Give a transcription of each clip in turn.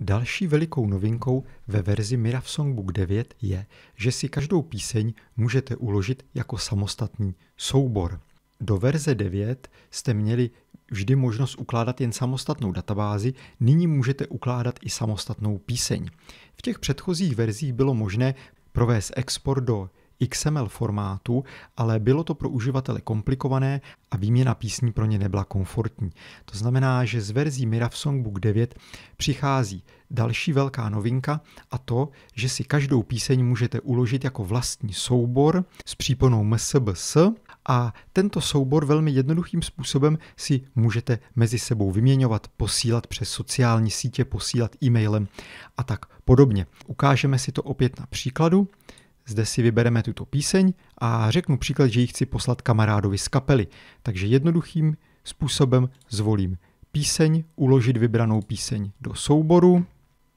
Další velikou novinkou ve verzi Mirav Songbook 9 je, že si každou píseň můžete uložit jako samostatný soubor. Do verze 9 jste měli vždy možnost ukládat jen samostatnou databázi, nyní můžete ukládat i samostatnou píseň. V těch předchozích verzích bylo možné provést export do XML formátu, ale bylo to pro uživatele komplikované a výměna písní pro ně nebyla komfortní. To znamená, že z verzí Mira Songbook 9 přichází další velká novinka a to, že si každou píseň můžete uložit jako vlastní soubor s příponou MSBS a tento soubor velmi jednoduchým způsobem si můžete mezi sebou vyměňovat, posílat přes sociální sítě, posílat e-mailem a tak podobně. Ukážeme si to opět na příkladu. Zde si vybereme tuto píseň a řeknu příklad, že ji chci poslat kamarádovi z kapely. Takže jednoduchým způsobem zvolím píseň, uložit vybranou píseň do souboru,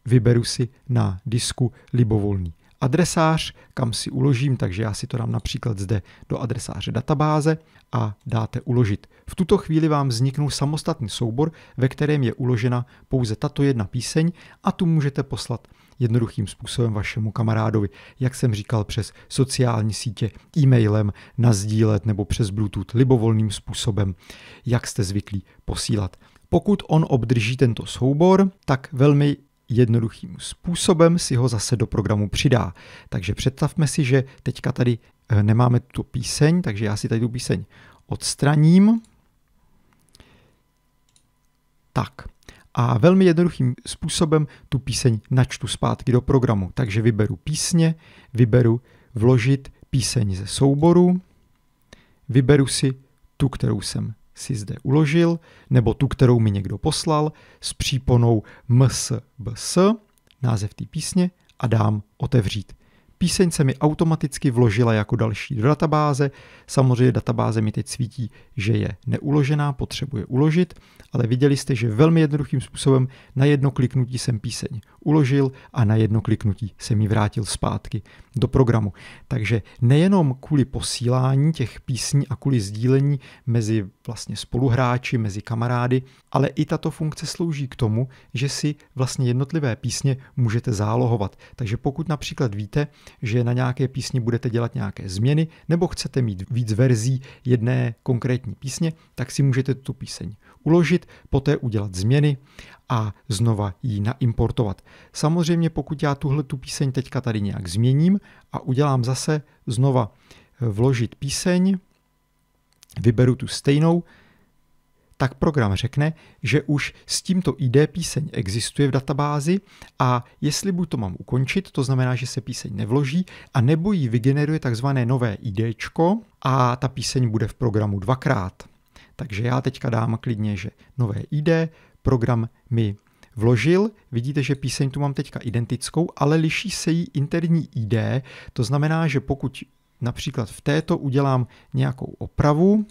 vyberu si na disku libovolný adresář, kam si uložím, takže já si to dám například zde do adresáře databáze a dáte uložit. V tuto chvíli vám vzniknou samostatný soubor, ve kterém je uložena pouze tato jedna píseň a tu můžete poslat jednoduchým způsobem vašemu kamarádovi, jak jsem říkal, přes sociální sítě, e-mailem, nazdílet nebo přes Bluetooth libovolným způsobem, jak jste zvyklí posílat. Pokud on obdrží tento soubor, tak velmi jednoduchým způsobem si ho zase do programu přidá. Takže představme si, že teďka tady eh, nemáme tu píseň, takže já si tady tu píseň odstraním. Tak, a velmi jednoduchým způsobem tu píseň načtu zpátky do programu. Takže vyberu písně, vyberu vložit píseň ze souboru, vyberu si tu, kterou jsem si zde uložil, nebo tu, kterou mi někdo poslal, s příponou msbs, název té písně, a dám otevřít. Píseň se mi automaticky vložila jako další do databáze. Samozřejmě databáze mi teď svítí, že je neuložená, potřebuje uložit, ale viděli jste, že velmi jednoduchým způsobem na jedno kliknutí jsem píseň uložil a na jedno kliknutí jsem ji vrátil zpátky do programu. Takže nejenom kvůli posílání těch písní a kvůli sdílení mezi vlastně spoluhráči, mezi kamarády, ale i tato funkce slouží k tomu, že si vlastně jednotlivé písně můžete zálohovat. Takže pokud například víte, že na nějaké písni budete dělat nějaké změny, nebo chcete mít víc verzí jedné konkrétní písně, tak si můžete tu píseň uložit, poté udělat změny a znova ji naimportovat. Samozřejmě pokud já tuhle tu píseň teďka tady nějak změním a udělám zase znova vložit píseň, vyberu tu stejnou, tak program řekne, že už s tímto ID píseň existuje v databázi a jestli buď to mám ukončit, to znamená, že se píseň nevloží, a nebo ji vygeneruje takzvané nové ID a ta píseň bude v programu dvakrát. Takže já teďka dám klidně, že nové ID, program mi vložil. Vidíte, že píseň tu mám teďka identickou, ale liší se jí interní ID. To znamená, že pokud například v této udělám nějakou opravu,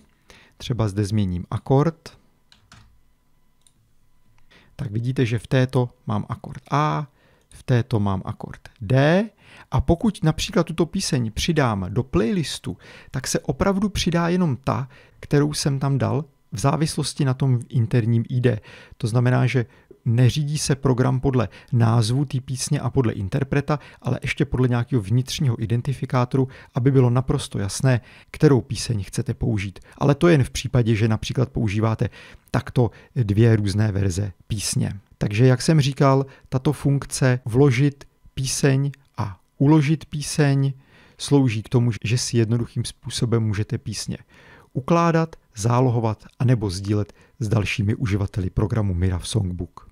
třeba zde změním akord, tak vidíte, že v této mám akord A, v této mám akord D a pokud například tuto píseň přidám do playlistu, tak se opravdu přidá jenom ta, kterou jsem tam dal v závislosti na tom interním ID. To znamená, že neřídí se program podle názvu té písně a podle interpreta, ale ještě podle nějakého vnitřního identifikátoru, aby bylo naprosto jasné, kterou píseň chcete použít. Ale to jen v případě, že například používáte takto dvě různé verze písně. Takže jak jsem říkal, tato funkce vložit píseň a uložit píseň slouží k tomu, že si jednoduchým způsobem můžete písně ukládat, zálohovat anebo sdílet s dalšími uživateli programu Mira v Songbook.